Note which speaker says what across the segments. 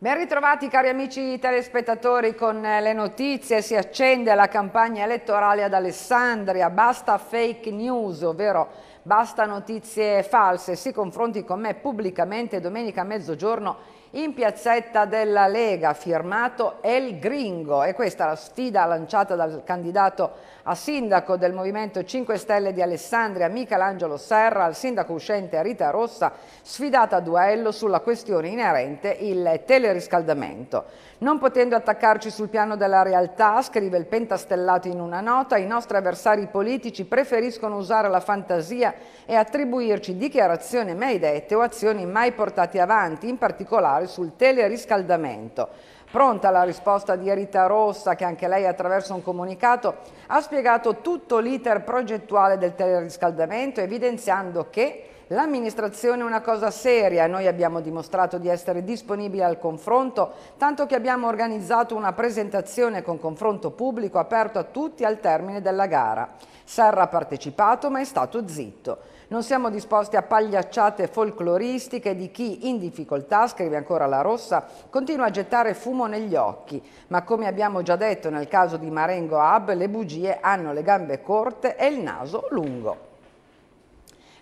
Speaker 1: Ben ritrovati cari amici telespettatori con eh, le notizie, si accende la campagna elettorale ad Alessandria, basta fake news, ovvero basta notizie false, si confronti con me pubblicamente domenica a mezzogiorno in piazzetta della Lega, firmato El Gringo e questa è la sfida lanciata dal candidato a sindaco del Movimento 5 Stelle di Alessandria Michelangelo Serra, al sindaco uscente Rita Rossa, sfidata a duello sulla questione inerente il teleriscaldamento. Non potendo attaccarci sul piano della realtà, scrive il pentastellato in una nota, i nostri avversari politici preferiscono usare la fantasia e attribuirci dichiarazioni mai dette o azioni mai portate avanti, in particolare sul teleriscaldamento. Pronta la risposta di Rita Rossa che anche lei attraverso un comunicato ha spiegato tutto l'iter progettuale del teleriscaldamento evidenziando che L'amministrazione è una cosa seria, noi abbiamo dimostrato di essere disponibili al confronto, tanto che abbiamo organizzato una presentazione con confronto pubblico aperto a tutti al termine della gara. Serra ha partecipato ma è stato zitto. Non siamo disposti a pagliacciate folcloristiche di chi in difficoltà, scrive ancora la Rossa, continua a gettare fumo negli occhi. Ma come abbiamo già detto nel caso di Marengo Hub, le bugie hanno le gambe corte e il naso lungo.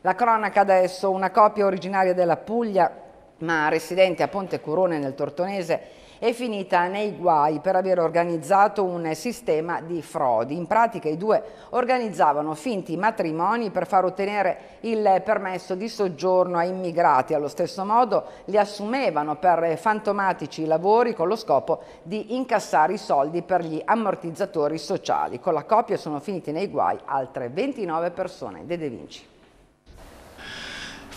Speaker 1: La cronaca adesso, una coppia originaria della Puglia ma residente a Ponte Curone nel Tortonese è finita nei guai per aver organizzato un sistema di frodi. In pratica i due organizzavano finti matrimoni per far ottenere il permesso di soggiorno a immigrati. Allo stesso modo li assumevano per fantomatici lavori con lo scopo di incassare i soldi per gli ammortizzatori sociali. Con la coppia sono finiti nei guai altre 29 persone. De De Vinci.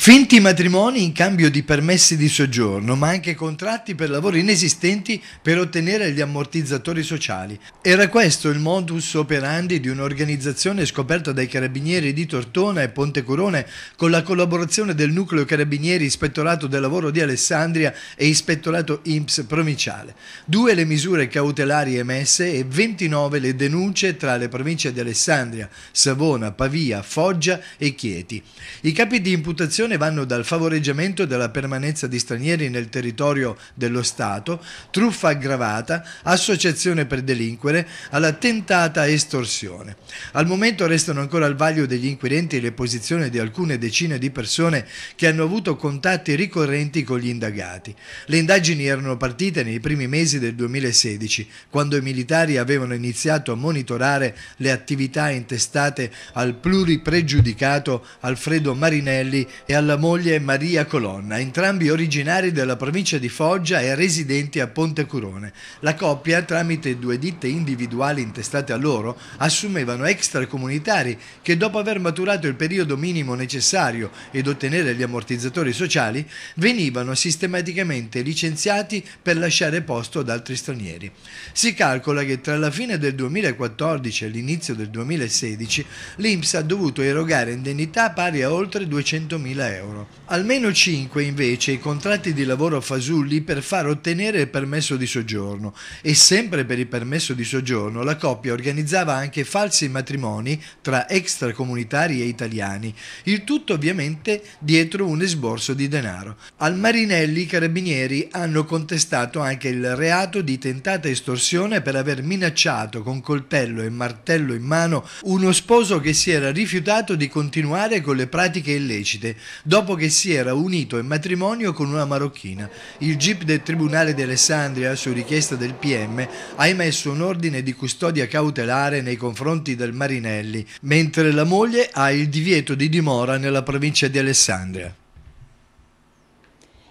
Speaker 2: Finti matrimoni in cambio di permessi di soggiorno, ma anche contratti per lavori inesistenti per ottenere gli ammortizzatori sociali. Era questo il modus operandi di un'organizzazione scoperta dai carabinieri di Tortona e Pontecurone con la collaborazione del nucleo carabinieri ispettorato del lavoro di Alessandria e ispettorato IMSS provinciale. Due le misure cautelari emesse e 29 le denunce tra le province di Alessandria, Savona, Pavia, Foggia e Chieti. I capi di imputazione discussione vanno dal favoreggiamento della permanenza di stranieri nel territorio dello Stato, truffa aggravata, associazione per delinquere, alla tentata estorsione. Al momento restano ancora al vaglio degli inquirenti le posizioni di alcune decine di persone che hanno avuto contatti ricorrenti con gli indagati. Le indagini erano partite nei primi mesi del 2016, quando i militari avevano iniziato a monitorare le attività intestate al pluripregiudicato Alfredo Marinelli e a alla moglie Maria Colonna, entrambi originari della provincia di Foggia e residenti a Ponte Curone. La coppia, tramite due ditte individuali intestate a loro, assumevano extracomunitari che dopo aver maturato il periodo minimo necessario ed ottenere gli ammortizzatori sociali, venivano sistematicamente licenziati per lasciare posto ad altri stranieri. Si calcola che tra la fine del 2014 e l'inizio del 2016 l'Inps ha dovuto erogare indennità pari a oltre 200.000 euro 30.000 euro. Almeno 5 invece i contratti di lavoro fasulli per far ottenere il permesso di soggiorno e sempre per il permesso di soggiorno la coppia organizzava anche falsi matrimoni tra extracomunitari e italiani, il tutto ovviamente dietro un esborso di denaro. Al Marinelli i carabinieri hanno contestato anche il reato di tentata estorsione per aver minacciato con coltello e martello in mano uno sposo che si era rifiutato di continuare con le pratiche illecite dopo che si era unito in matrimonio con una marocchina. Il GIP del Tribunale di Alessandria, su richiesta del PM, ha emesso un ordine di custodia cautelare nei confronti del Marinelli, mentre la moglie ha il divieto di dimora nella provincia di Alessandria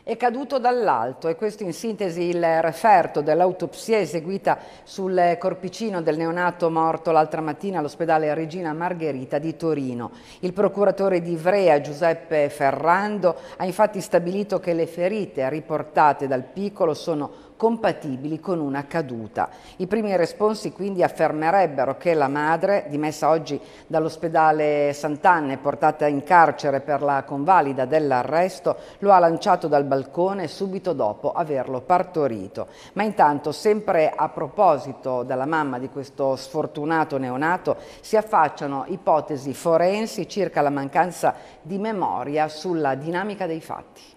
Speaker 1: è caduto dall'alto e questo in sintesi il referto dell'autopsia eseguita sul corpicino del neonato morto l'altra mattina all'ospedale Regina Margherita di Torino. Il procuratore di Ivrea Giuseppe Ferrando ha infatti stabilito che le ferite riportate dal piccolo sono compatibili con una caduta. I primi responsi quindi affermerebbero che la madre, dimessa oggi dall'ospedale Sant'Anne e portata in carcere per la convalida dell'arresto, lo ha lanciato dal balcone subito dopo averlo partorito. Ma intanto, sempre a proposito della mamma di questo sfortunato neonato, si affacciano ipotesi forensi circa la mancanza di memoria sulla dinamica dei fatti.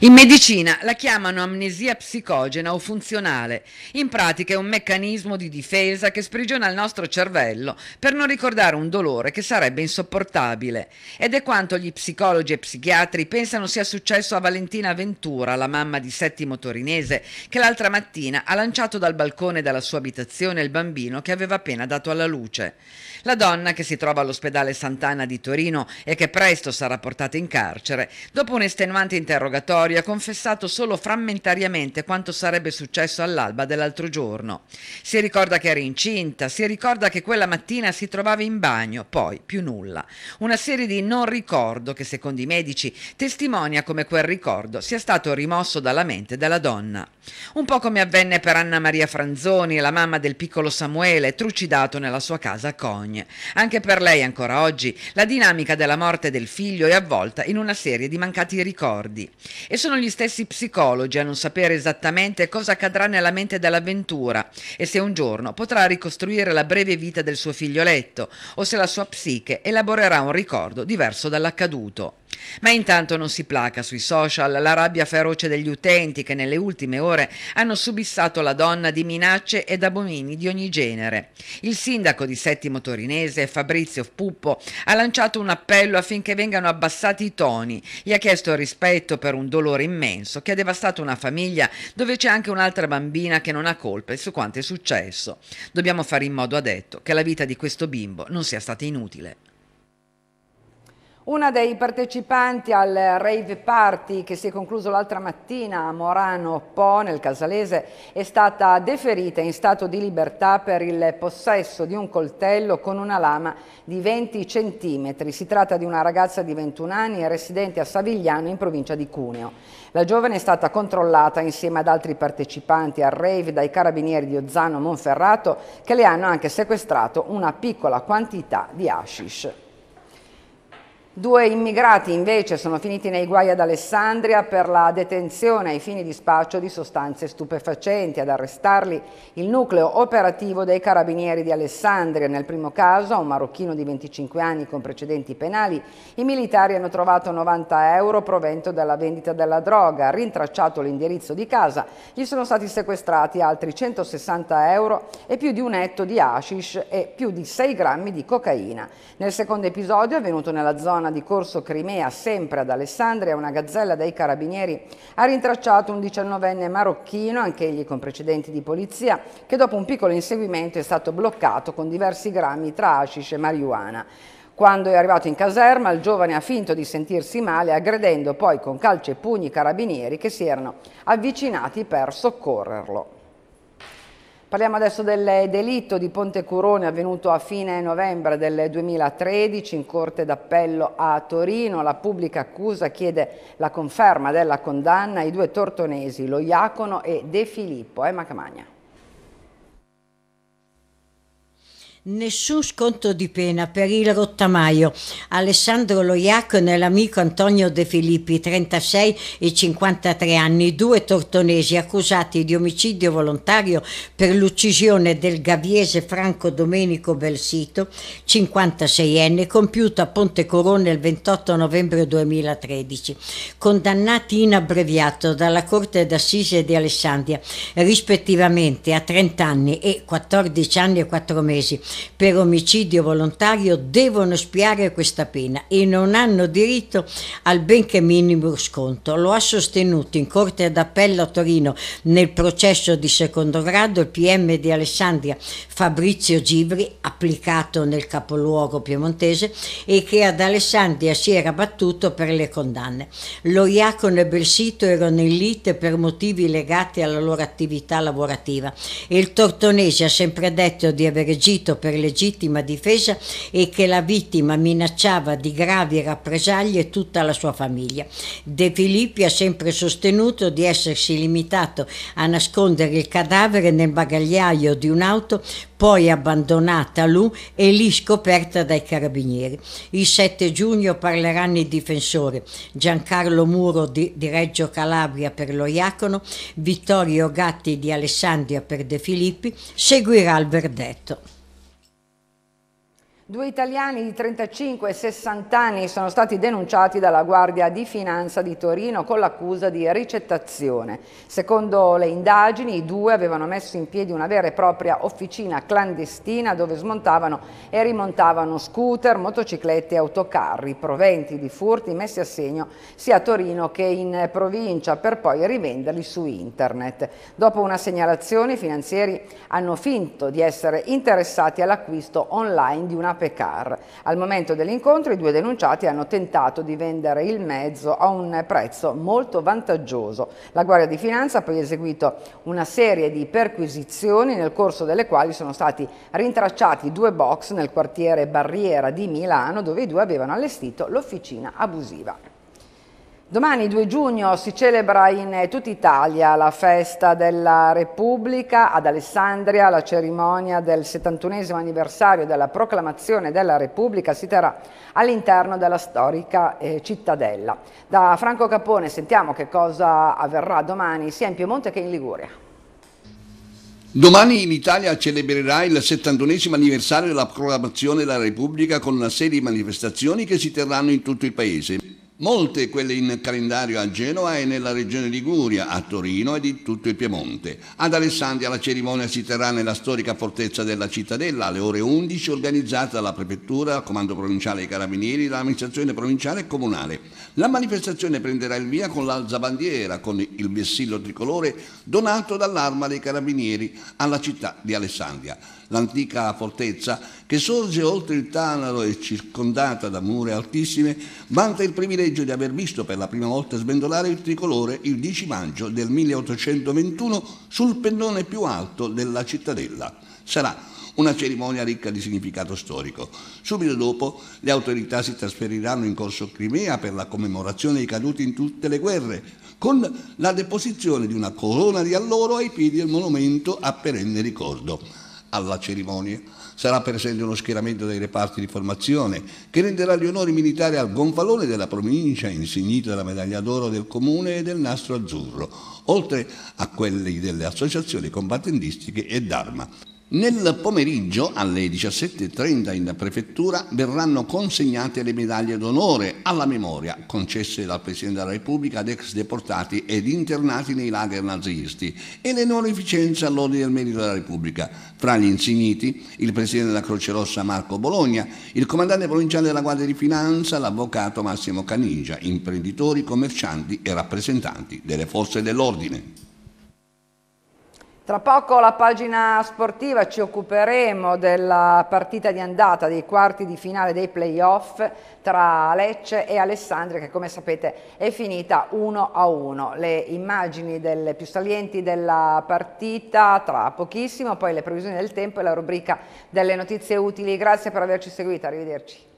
Speaker 1: In medicina la chiamano amnesia psicogena o funzionale. In pratica è un meccanismo di difesa che sprigiona il nostro cervello per non ricordare un dolore che sarebbe insopportabile. Ed è quanto gli psicologi e psichiatri pensano sia successo a Valentina Ventura, la mamma di Settimo Torinese, che l'altra mattina ha lanciato dal balcone della sua abitazione il bambino che aveva appena dato alla luce. La donna, che si trova all'ospedale Sant'Anna di Torino e che presto sarà portata in carcere, dopo un estenuante interrogatorio ha confessato solo frammentariamente quanto sarebbe successo all'alba dell'altro giorno. Si ricorda che era incinta, si ricorda che quella mattina si trovava in bagno, poi più nulla. Una serie di non ricordo che secondo i medici testimonia come quel ricordo sia stato rimosso dalla mente della donna. Un po' come avvenne per Anna Maria Franzoni, la mamma del piccolo Samuele, trucidato nella sua casa a Cogno. Bologna. Anche per lei ancora oggi la dinamica della morte del figlio è avvolta in una serie di mancati ricordi. E sono gli stessi psicologi a non sapere esattamente cosa accadrà nella mente dell'avventura e se un giorno potrà ricostruire la breve vita del suo figlioletto o se la sua psiche elaborerà un ricordo diverso dall'accaduto. Ma intanto non si placa sui social la rabbia feroce degli utenti che nelle ultime ore hanno subissato la donna di minacce ed abomini di ogni genere. Il sindaco di Settimo Torinese, Fabrizio Puppo, ha lanciato un appello affinché vengano abbassati i toni. Gli ha chiesto rispetto per un dolore immenso che ha devastato una famiglia dove c'è anche un'altra bambina che non ha colpe su quanto è successo. Dobbiamo fare in modo, ha detto, che la vita di questo bimbo non sia stata inutile. Una dei partecipanti al rave party che si è concluso l'altra mattina a Morano Po nel Casalese è stata deferita in stato di libertà per il possesso di un coltello con una lama di 20 centimetri. Si tratta di una ragazza di 21 anni residente a Savigliano in provincia di Cuneo. La giovane è stata controllata insieme ad altri partecipanti al rave dai carabinieri di Ozzano Monferrato che le hanno anche sequestrato una piccola quantità di hashish. Due immigrati invece sono finiti nei guai ad Alessandria per la detenzione ai fini di spaccio di sostanze stupefacenti. Ad arrestarli il nucleo operativo dei carabinieri di Alessandria. Nel primo caso, un marocchino di 25 anni con precedenti penali, i militari hanno trovato 90 euro provento dalla vendita della droga, rintracciato l'indirizzo di casa, gli sono stati sequestrati altri 160 euro e più di un etto di hashish e più di 6 grammi di cocaina. Nel secondo episodio avvenuto nella zona zona di Corso Crimea, sempre ad Alessandria, una gazzella dei carabinieri ha rintracciato un 19enne marocchino, anch'egli con precedenti di polizia, che dopo un piccolo inseguimento è stato bloccato con diversi grammi tra hashish e marijuana. Quando è arrivato in caserma, il giovane ha finto di sentirsi male, aggredendo poi con calci e pugni i carabinieri che si erano avvicinati per soccorrerlo. Parliamo adesso del delitto di Ponte Curone avvenuto a fine novembre del 2013 in Corte d'Appello a Torino. La pubblica accusa chiede la conferma della condanna ai due tortonesi, lo Iacono e De Filippo. Emma Camagna.
Speaker 3: Nessun sconto di pena per il rottamaio. Alessandro Loiaco e l'amico Antonio De Filippi, 36 e 53 anni, due tortonesi accusati di omicidio volontario per l'uccisione del gaviese Franco Domenico Belsito, 56enne, compiuto a Ponte Corona il 28 novembre 2013, condannati in abbreviato dalla Corte d'Assise di Alessandria, rispettivamente a 30 anni e 14 anni e 4 mesi per omicidio volontario devono spiare questa pena e non hanno diritto al benché minimo sconto. Lo ha sostenuto in Corte d'Appello a Torino nel processo di secondo grado il PM di Alessandria Fabrizio Gibri, applicato nel capoluogo piemontese e che ad Alessandria si era battuto per le condanne. Lo Iacono e Belsito erano in lite per motivi legati alla loro attività lavorativa e il tortonese ha sempre detto di aver agito per per legittima difesa e che la vittima minacciava di gravi rappresaglie tutta la sua famiglia. De Filippi ha sempre sostenuto di essersi limitato a nascondere il cadavere nel bagagliaio di un'auto poi abbandonata lui e lì scoperta dai carabinieri. Il 7 giugno parleranno i difensori Giancarlo Muro di, di Reggio Calabria per lo Iacono, Vittorio Gatti di Alessandria per De Filippi, seguirà il verdetto.
Speaker 1: Due italiani di 35 e 60 anni sono stati denunciati dalla Guardia di Finanza di Torino con l'accusa di ricettazione. Secondo le indagini, i due avevano messo in piedi una vera e propria officina clandestina dove smontavano e rimontavano scooter, motociclette e autocarri, proventi di furti messi a segno sia a Torino che in provincia per poi rivenderli su internet. Dopo una segnalazione, i finanzieri hanno finto di essere interessati all'acquisto online di una Apecar. Al momento dell'incontro i due denunciati hanno tentato di vendere il mezzo a un prezzo molto vantaggioso. La Guardia di Finanza ha poi eseguito una serie di perquisizioni nel corso delle quali sono stati rintracciati due box nel quartiere Barriera di Milano dove i due avevano allestito l'officina abusiva. Domani 2 giugno si celebra in tutta Italia la festa della Repubblica, ad Alessandria la cerimonia del 71 anniversario della proclamazione della Repubblica si terrà all'interno della storica eh, cittadella. Da Franco Capone sentiamo che cosa avverrà domani sia in Piemonte che in Liguria.
Speaker 4: Domani in Italia celebrerà il 71 anniversario della proclamazione della Repubblica con una serie di manifestazioni che si terranno in tutto il paese. Molte quelle in calendario a Genova e nella regione Liguria, a Torino e di tutto il Piemonte. Ad Alessandria la cerimonia si terrà nella storica fortezza della cittadella alle ore 11, organizzata dalla Prefettura, Comando Provinciale dei Carabinieri, dall'amministrazione provinciale e comunale. La manifestazione prenderà il via con l'alzabandiera, con il vessillo tricolore donato dall'arma dei Carabinieri alla città di Alessandria. L'antica fortezza che sorge oltre il Tanaro e circondata da mura altissime, vanta il privilegio di aver visto per la prima volta sventolare il tricolore il 10 maggio del 1821 sul pennone più alto della cittadella. Sarà una cerimonia ricca di significato storico. Subito dopo le autorità si trasferiranno in corso Crimea per la commemorazione dei caduti in tutte le guerre, con la deposizione di una corona di alloro ai piedi del monumento a perenne ricordo. Alla cerimonia Sarà presente uno schieramento dei reparti di formazione che renderà gli onori militari al gonfalone della provincia insignito della medaglia d'oro del comune e del nastro azzurro, oltre a quelli delle associazioni combattendistiche e d'arma. Nel pomeriggio, alle 17.30 in prefettura, verranno consegnate le medaglie d'onore alla memoria concesse dal Presidente della Repubblica ad ex deportati ed internati nei lager nazisti e le onorificenze all'Ordine del Merito della Repubblica. Fra gli insigniti, il Presidente della Croce Rossa Marco Bologna, il Comandante Provinciale della Guardia di Finanza, l'Avvocato Massimo Canigia, imprenditori, commercianti e rappresentanti delle forze dell'ordine.
Speaker 1: Tra poco la pagina sportiva ci occuperemo della partita di andata dei quarti di finale dei playoff tra Lecce e Alessandria che come sapete è finita 1 a 1. Le immagini delle più salienti della partita tra pochissimo, poi le previsioni del tempo e la rubrica delle notizie utili. Grazie per averci seguito, arrivederci.